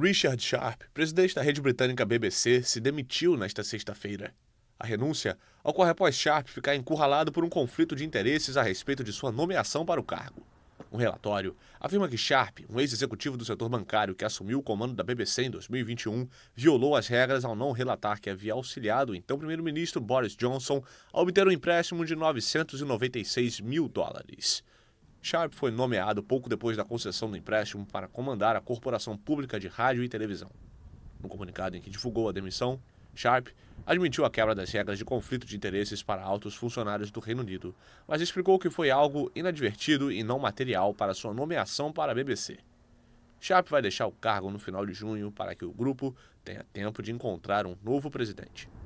Richard Sharp, presidente da rede britânica BBC, se demitiu nesta sexta-feira. A renúncia ocorre após Sharp ficar encurralado por um conflito de interesses a respeito de sua nomeação para o cargo. Um relatório afirma que Sharp, um ex-executivo do setor bancário que assumiu o comando da BBC em 2021, violou as regras ao não relatar que havia auxiliado o então primeiro-ministro Boris Johnson a obter um empréstimo de 996 mil dólares. Sharp foi nomeado pouco depois da concessão do empréstimo para comandar a Corporação Pública de Rádio e Televisão. No comunicado em que divulgou a demissão, Sharp admitiu a quebra das regras de conflito de interesses para altos funcionários do Reino Unido, mas explicou que foi algo inadvertido e não material para sua nomeação para a BBC. Sharp vai deixar o cargo no final de junho para que o grupo tenha tempo de encontrar um novo presidente.